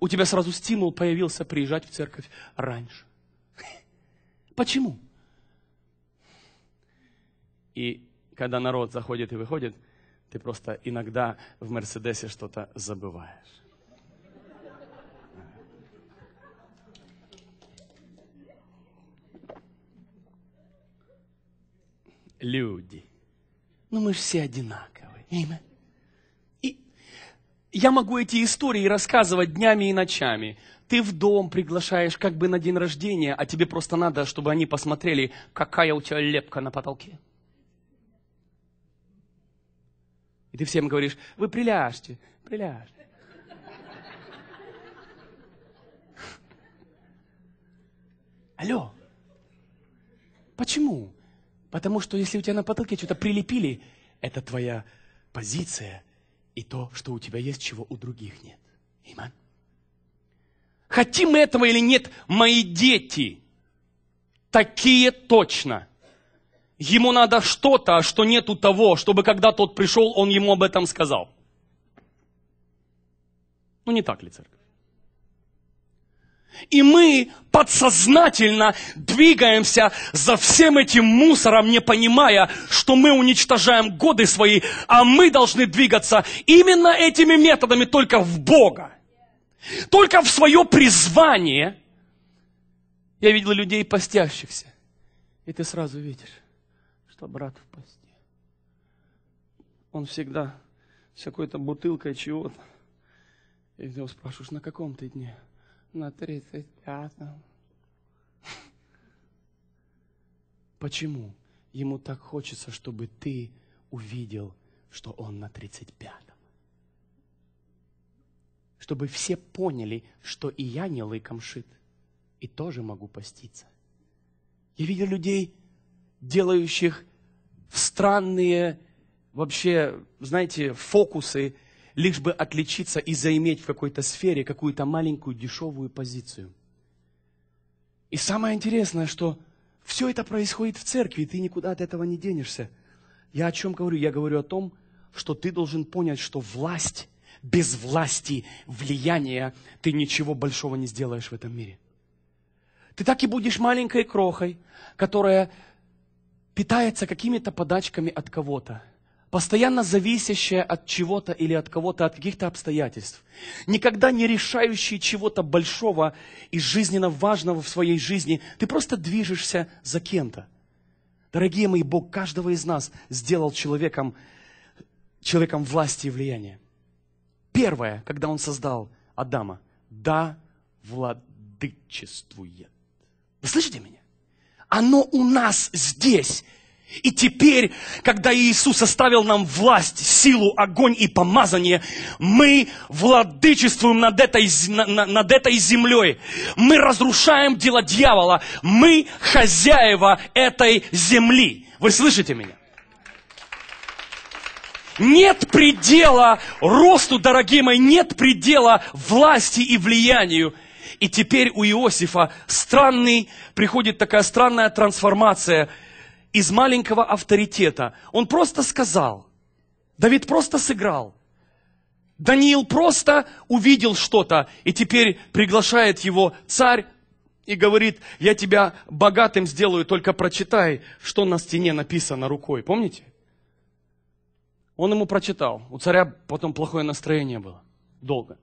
У тебя сразу стимул появился приезжать в церковь раньше. Почему? И когда народ заходит и выходит – ты просто иногда в Мерседесе что-то забываешь. Люди. Ну мы же все одинаковые. Amen. И я могу эти истории рассказывать днями и ночами. Ты в дом приглашаешь как бы на день рождения, а тебе просто надо, чтобы они посмотрели, какая у тебя лепка на потолке. ты всем говоришь, вы приляжьте, приляжьте. Алло. Почему? Потому что если у тебя на потолке что-то прилепили, это твоя позиция и то, что у тебя есть, чего у других нет. Иман. Хотим мы этого или нет, мои дети, такие точно – Ему надо что-то, что нету того, чтобы когда тот пришел, он ему об этом сказал. Ну не так ли церковь? И мы подсознательно двигаемся за всем этим мусором, не понимая, что мы уничтожаем годы свои, а мы должны двигаться именно этими методами только в Бога. Только в свое призвание. Я видел людей постящихся. И ты сразу видишь что брат в посте. Он всегда с какой-то бутылкой чего-то. И ты его спрашиваешь, на каком ты дне? На 35-м. Почему? Ему так хочется, чтобы ты увидел, что он на 35-м. Чтобы все поняли, что и я не лыком шит, и тоже могу поститься. Я видел людей, делающих в странные вообще, знаете, фокусы, лишь бы отличиться и заиметь в какой-то сфере какую-то маленькую дешевую позицию. И самое интересное, что все это происходит в церкви, и ты никуда от этого не денешься. Я о чем говорю? Я говорю о том, что ты должен понять, что власть, без власти, влияния, ты ничего большого не сделаешь в этом мире. Ты так и будешь маленькой крохой, которая питается какими-то подачками от кого-то, постоянно зависящая от чего-то или от кого-то, от каких-то обстоятельств, никогда не решающий чего-то большого и жизненно важного в своей жизни, ты просто движешься за кем-то. Дорогие мои, Бог каждого из нас сделал человеком, человеком власти и влияния. Первое, когда Он создал Адама, да владычествует. Вы слышите меня? оно у нас здесь. И теперь, когда Иисус оставил нам власть, силу, огонь и помазание, мы владычествуем над этой, над этой землей. Мы разрушаем дела дьявола. Мы хозяева этой земли. Вы слышите меня? Нет предела росту, дорогие мои, нет предела власти и влиянию. И теперь у Иосифа странный, приходит такая странная трансформация из маленького авторитета. Он просто сказал, Давид просто сыграл. Даниил просто увидел что-то, и теперь приглашает его царь и говорит, я тебя богатым сделаю, только прочитай, что на стене написано рукой. Помните? Он ему прочитал. У царя потом плохое настроение было. Долго.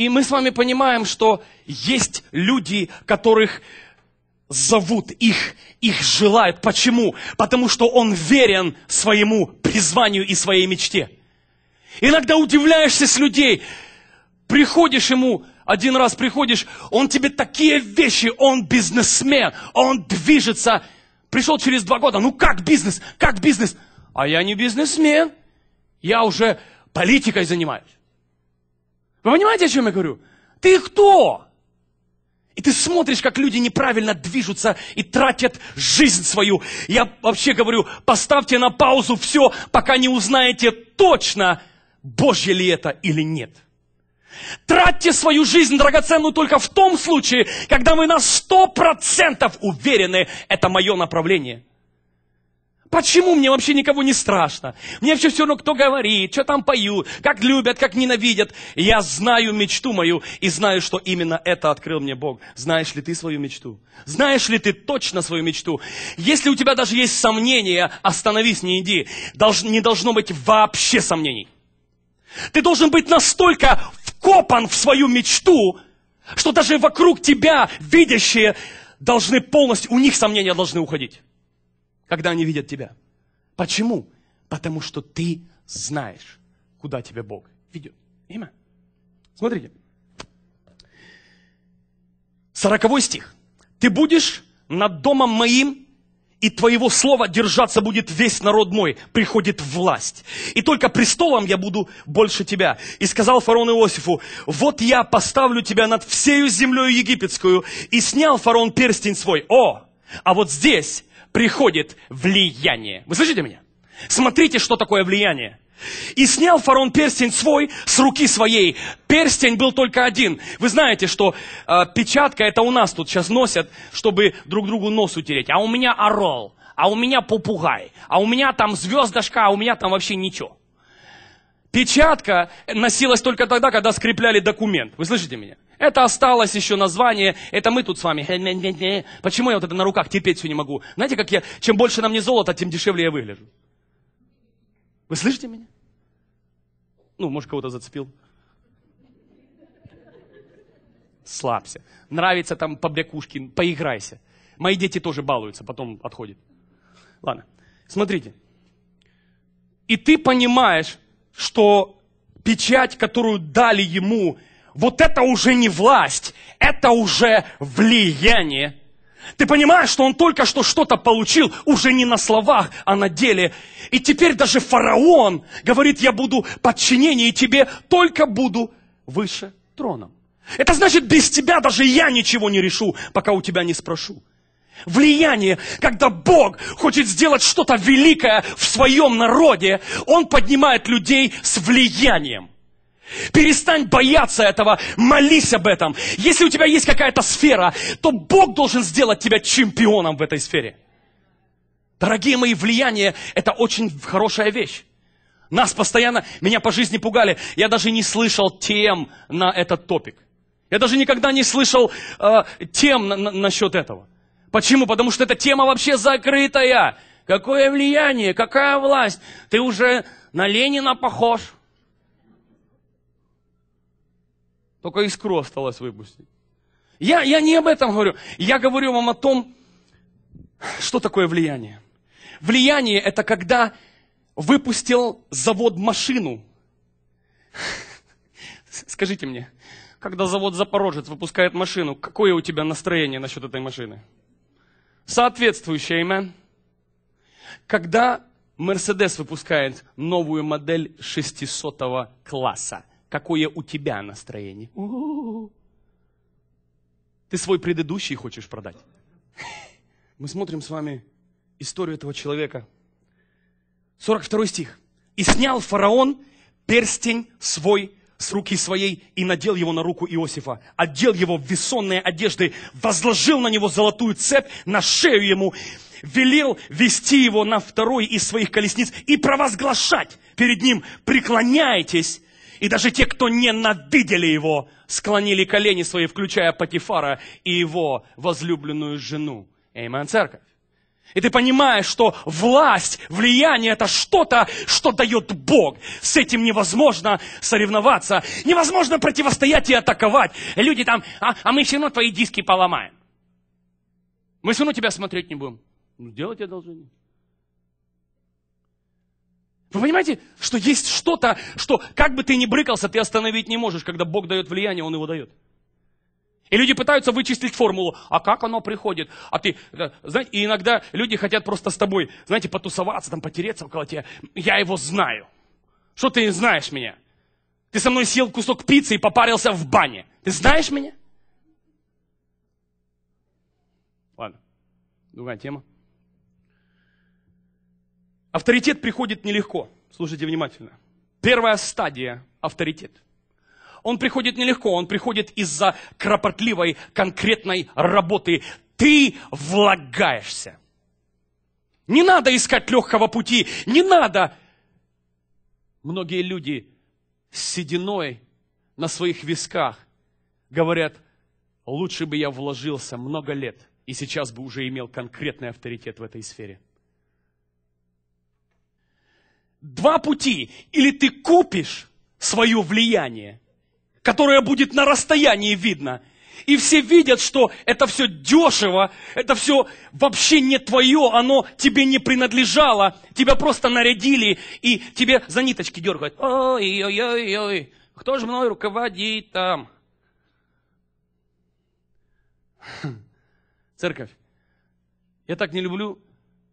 И мы с вами понимаем, что есть люди, которых зовут их, их желают. Почему? Потому что он верен своему призванию и своей мечте. Иногда удивляешься с людей, приходишь ему, один раз приходишь, он тебе такие вещи, он бизнесмен, он движется. Пришел через два года, ну как бизнес, как бизнес? А я не бизнесмен, я уже политикой занимаюсь. Вы понимаете, о чем я говорю? Ты кто? И ты смотришь, как люди неправильно движутся и тратят жизнь свою. Я вообще говорю, поставьте на паузу все, пока не узнаете точно, Божье ли это или нет. Тратьте свою жизнь драгоценную только в том случае, когда вы на сто процентов уверены, это мое направление – Почему мне вообще никого не страшно? Мне вообще все равно, кто говорит, что там поют, как любят, как ненавидят. Я знаю мечту мою и знаю, что именно это открыл мне Бог. Знаешь ли ты свою мечту? Знаешь ли ты точно свою мечту? Если у тебя даже есть сомнения, остановись, не иди. Долж, не должно быть вообще сомнений. Ты должен быть настолько вкопан в свою мечту, что даже вокруг тебя видящие должны полностью, у них сомнения должны уходить когда они видят тебя. Почему? Потому что ты знаешь, куда тебя Бог ведет. Имя. Смотрите. Сороковой стих. Ты будешь над домом моим, и твоего слова держаться будет весь народ мой, приходит власть. И только престолом я буду больше тебя. И сказал фараон Иосифу, вот я поставлю тебя над всею землей египетскую. И снял фараон перстень свой. О, а вот здесь приходит влияние. Вы слышите меня? Смотрите, что такое влияние. И снял фарон перстень свой с руки своей. Перстень был только один. Вы знаете, что э, печатка это у нас тут сейчас носят, чтобы друг другу нос утереть. А у меня орел, а у меня попугай, а у меня там звездочка, а у меня там вообще ничего. Печатка носилась только тогда, когда скрепляли документ. Вы слышите меня? Это осталось еще название, это мы тут с вами. Почему я вот это на руках терпеть все не могу? Знаете, как я, чем больше нам не золото, тем дешевле я выгляжу. Вы слышите меня? Ну, может, кого-то зацепил. Слабься. Нравится там побрякушки, поиграйся. Мои дети тоже балуются, потом отходят. Ладно, смотрите. И ты понимаешь, что печать, которую дали ему вот это уже не власть, это уже влияние. Ты понимаешь, что он только что что-то получил, уже не на словах, а на деле. И теперь даже фараон говорит, я буду подчинение и тебе, только буду выше троном. Это значит, без тебя даже я ничего не решу, пока у тебя не спрошу. Влияние, когда Бог хочет сделать что-то великое в своем народе, Он поднимает людей с влиянием. Перестань бояться этого, молись об этом. Если у тебя есть какая-то сфера, то Бог должен сделать тебя чемпионом в этой сфере. Дорогие мои, влияние – это очень хорошая вещь. Нас постоянно, меня по жизни пугали. Я даже не слышал тем на этот топик. Я даже никогда не слышал э, тем на, на, насчет этого. Почему? Потому что эта тема вообще закрытая. Какое влияние, какая власть. Ты уже на Ленина похож. Только искру осталось выпустить. Я, я не об этом говорю. Я говорю вам о том, что такое влияние. Влияние – это когда выпустил завод машину. Скажите мне, когда завод «Запорожец» выпускает машину, какое у тебя настроение насчет этой машины? Соответствующее, имя. Когда «Мерседес» выпускает новую модель 600 класса, какое у тебя настроение. У-у-у. Ты свой предыдущий хочешь продать. Мы смотрим с вами историю этого человека. 42 стих. «И снял фараон перстень свой с руки своей и надел его на руку Иосифа, одел его в весонные одежды, возложил на него золотую цепь на шею ему, велел вести его на второй из своих колесниц и провозглашать перед ним, преклоняйтесь и даже те, кто не надыдели его, склонили колени свои, включая Патифара и его возлюбленную жену. Эйман, церковь. И ты понимаешь, что власть, влияние – это что-то, что дает Бог. С этим невозможно соревноваться, невозможно противостоять и атаковать. люди там, а, а мы все равно твои диски поломаем. Мы все равно тебя смотреть не будем. Ну, сделайте одолжение. Вы понимаете, что есть что-то, что как бы ты ни брыкался, ты остановить не можешь. Когда Бог дает влияние, Он его дает. И люди пытаются вычислить формулу, а как оно приходит? А ты, э, знаете, и иногда люди хотят просто с тобой, знаете, потусоваться, там, потереться около тебя. Я его знаю. Что ты знаешь меня? Ты со мной съел кусок пиццы и попарился в бане. Ты знаешь меня? Ладно, другая тема. Авторитет приходит нелегко. Слушайте внимательно. Первая стадия – авторитет. Он приходит нелегко, он приходит из-за кропотливой, конкретной работы. Ты влагаешься. Не надо искать легкого пути, не надо. Многие люди с сединой на своих висках говорят, лучше бы я вложился много лет, и сейчас бы уже имел конкретный авторитет в этой сфере два пути. Или ты купишь свое влияние, которое будет на расстоянии видно, и все видят, что это все дешево, это все вообще не твое, оно тебе не принадлежало, тебя просто нарядили, и тебе за ниточки дергают. Ой-ой-ой-ой, кто же мной руководит там? Хм. Церковь, я так не люблю,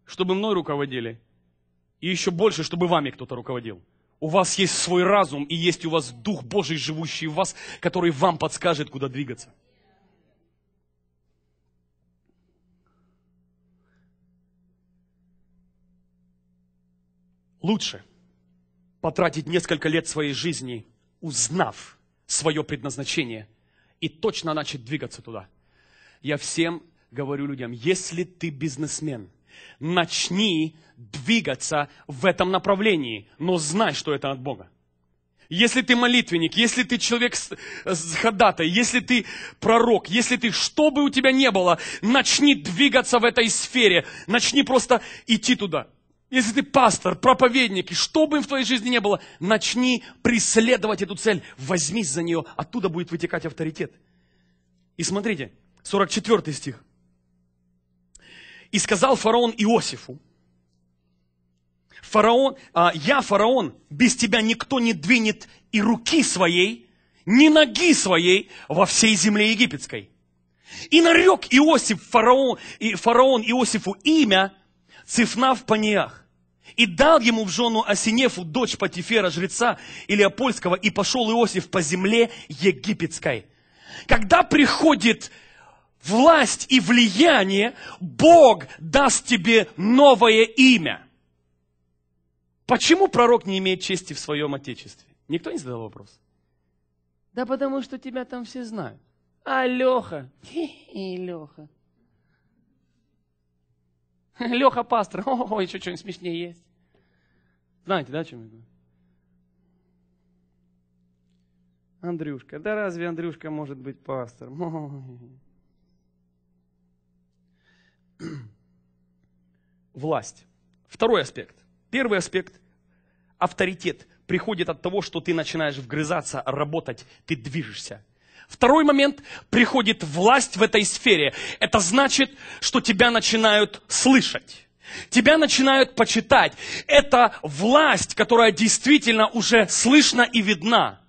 чтобы мной руководили. И еще больше, чтобы вами кто-то руководил. У вас есть свой разум и есть у вас Дух Божий, живущий в вас, который вам подскажет, куда двигаться. Лучше потратить несколько лет своей жизни, узнав свое предназначение, и точно начать двигаться туда. Я всем говорю людям, если ты бизнесмен – Начни двигаться в этом направлении, но знай, что это от Бога. Если ты молитвенник, если ты человек с ходатай, если ты пророк, если ты, что бы у тебя не было, начни двигаться в этой сфере, начни просто идти туда. Если ты пастор, проповедник, и что бы им в твоей жизни не было, начни преследовать эту цель, возьмись за нее, оттуда будет вытекать авторитет. И смотрите, 44 стих. И сказал фараон Иосифу, фараон, а, я фараон, без тебя никто не двинет и руки своей, ни ноги своей во всей земле египетской. И нарек Иосиф фараон, и фараон Иосифу имя Цифна в паниях. И дал ему в жену Осинефу, дочь Патифера, жреца Илеопольского, и пошел Иосиф по земле египетской. Когда приходит власть и влияние, Бог даст тебе новое имя. Почему пророк не имеет чести в своем отечестве? Никто не задал вопрос? Да потому что тебя там все знают. А Леха, и Леха. Леха пастор, о, еще что-нибудь смешнее есть. Знаете, да, о чем я говорю? Андрюшка, да разве Андрюшка может быть пастором? Ой. Власть. Второй аспект. Первый аспект – авторитет приходит от того, что ты начинаешь вгрызаться, работать, ты движешься. Второй момент – приходит власть в этой сфере. Это значит, что тебя начинают слышать. Тебя начинают почитать. Это власть, которая действительно уже слышна и видна.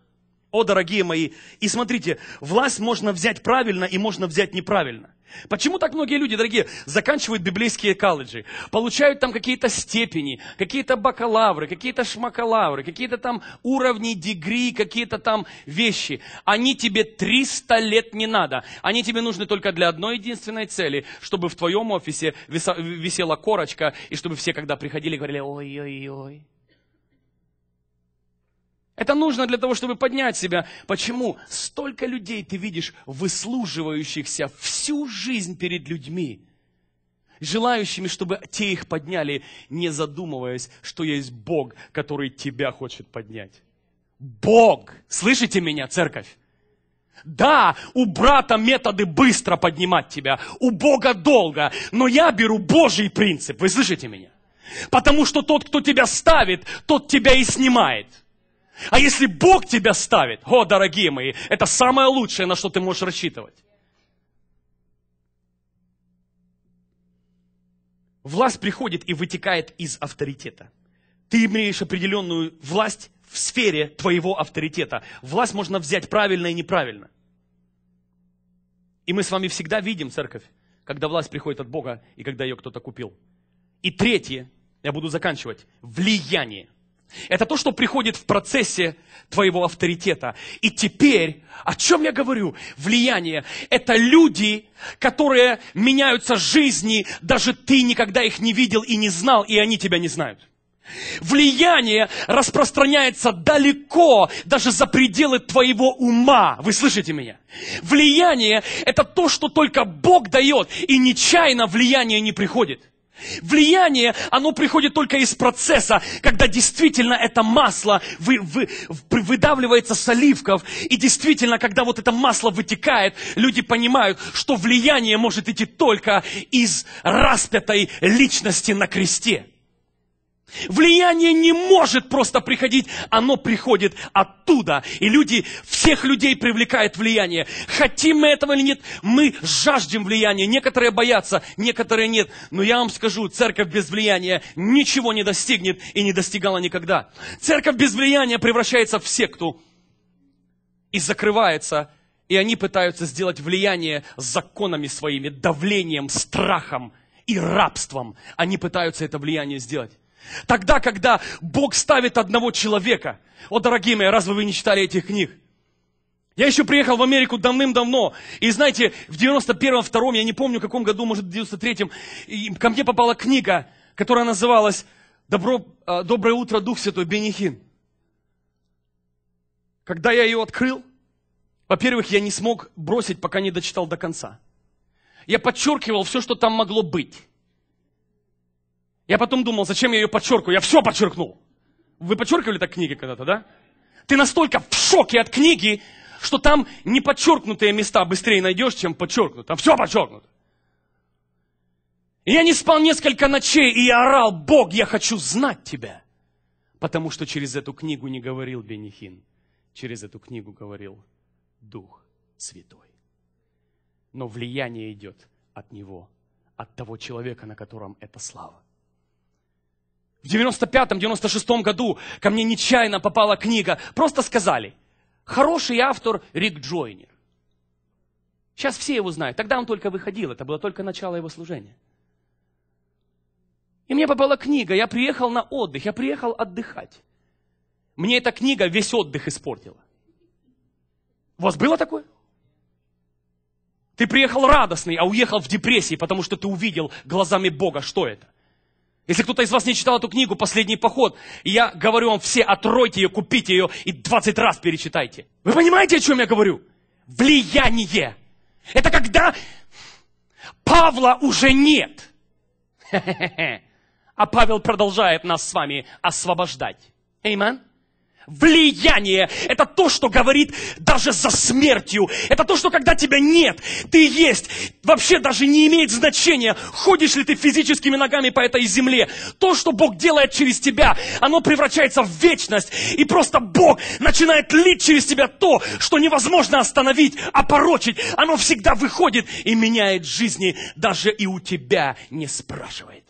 О, дорогие мои, и смотрите, власть можно взять правильно и можно взять неправильно. Почему так многие люди, дорогие, заканчивают библейские колледжи, получают там какие-то степени, какие-то бакалавры, какие-то шмакалавры, какие-то там уровни, дегри, какие-то там вещи. Они тебе 300 лет не надо. Они тебе нужны только для одной единственной цели, чтобы в твоем офисе висела корочка, и чтобы все, когда приходили, говорили, ой-ой-ой. Это нужно для того, чтобы поднять себя. Почему столько людей ты видишь, выслуживающихся всю жизнь перед людьми, желающими, чтобы те их подняли, не задумываясь, что есть Бог, который тебя хочет поднять. Бог! Слышите меня, церковь? Да, у брата методы быстро поднимать тебя, у Бога долго, но я беру Божий принцип, вы слышите меня? Потому что тот, кто тебя ставит, тот тебя и снимает. А если Бог тебя ставит, о, дорогие мои, это самое лучшее, на что ты можешь рассчитывать. Власть приходит и вытекает из авторитета. Ты имеешь определенную власть в сфере твоего авторитета. Власть можно взять правильно и неправильно. И мы с вами всегда видим, церковь, когда власть приходит от Бога и когда ее кто-то купил. И третье, я буду заканчивать, влияние – это то, что приходит в процессе твоего авторитета. И теперь, о чем я говорю? Влияние. Это люди, которые меняются жизни, даже ты никогда их не видел и не знал, и они тебя не знают. Влияние распространяется далеко, даже за пределы твоего ума. Вы слышите меня? Влияние – это то, что только Бог дает, и нечаянно влияние не приходит. Влияние, оно приходит только из процесса, когда действительно это масло вы, вы, выдавливается с оливков, и действительно, когда вот это масло вытекает, люди понимают, что влияние может идти только из распятой личности на кресте. Влияние не может просто приходить, оно приходит оттуда. И люди, всех людей привлекает влияние. Хотим мы этого или нет, мы жаждем влияния. Некоторые боятся, некоторые нет. Но я вам скажу, церковь без влияния ничего не достигнет и не достигала никогда. Церковь без влияния превращается в секту и закрывается. И они пытаются сделать влияние законами своими, давлением, страхом и рабством. Они пытаются это влияние сделать. Тогда, когда Бог ставит одного человека. О, дорогие мои, разве вы не читали этих книг? Я еще приехал в Америку давным-давно. И знаете, в 91-м, 2 я не помню, в каком году, может, в 93-м, и ко мне попала книга, которая называлась «Добро, э, «Доброе утро, Дух Святой Бенихин». Когда я ее открыл, во-первых, я не смог бросить, пока не дочитал до конца. Я подчеркивал все, что там могло быть. Я потом думал, зачем я ее подчеркиваю? Я все подчеркнул. Вы подчеркивали так книги когда-то, да? Ты настолько в шоке от книги, что там не подчеркнутые места быстрее найдешь, чем подчеркнуто. Там все подчеркнуто. я не спал несколько ночей, и я орал, Бог, я хочу знать Тебя. Потому что через эту книгу не говорил Бенихин, через эту книгу говорил Дух Святой. Но влияние идет от Него, от того человека, на котором эта слава. В 95-96 году ко мне нечаянно попала книга. Просто сказали, хороший автор Рик Джойнер. Сейчас все его знают. Тогда он только выходил, это было только начало его служения. И мне попала книга, я приехал на отдых, я приехал отдыхать. Мне эта книга весь отдых испортила. У вас было такое? Ты приехал радостный, а уехал в депрессии, потому что ты увидел глазами Бога, что это. Если кто-то из вас не читал эту книгу «Последний поход», я говорю вам все, отройте ее, купите ее и 20 раз перечитайте. Вы понимаете, о чем я говорю? Влияние. Это когда Павла уже нет. А Павел продолжает нас с вами освобождать. Аминь влияние. Это то, что говорит даже за смертью. Это то, что когда тебя нет, ты есть. Вообще даже не имеет значения, ходишь ли ты физическими ногами по этой земле. То, что Бог делает через тебя, оно превращается в вечность. И просто Бог начинает лить через тебя то, что невозможно остановить, опорочить. Оно всегда выходит и меняет жизни даже и у тебя не спрашивает.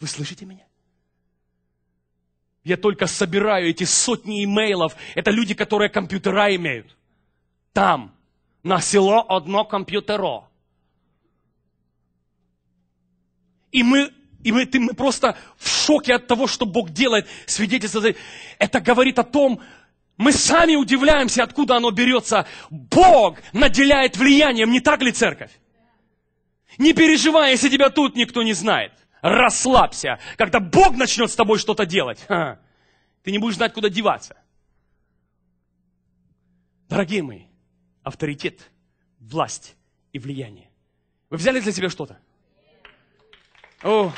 Вы слышите меня? Я только собираю эти сотни имейлов. Это люди, которые компьютера имеют. Там, на село одно компьютеро. И мы, и мы, ты, мы просто в шоке от того, что Бог делает, свидетельство. Это говорит о том, мы сами удивляемся, откуда оно берется. Бог наделяет влиянием, не так ли церковь? Не переживай, если тебя тут никто не знает. Расслабься. Когда Бог начнет с тобой что-то делать, ты не будешь знать, куда деваться. Дорогие мои, авторитет, власть и влияние. Вы взяли для себя что-то? О!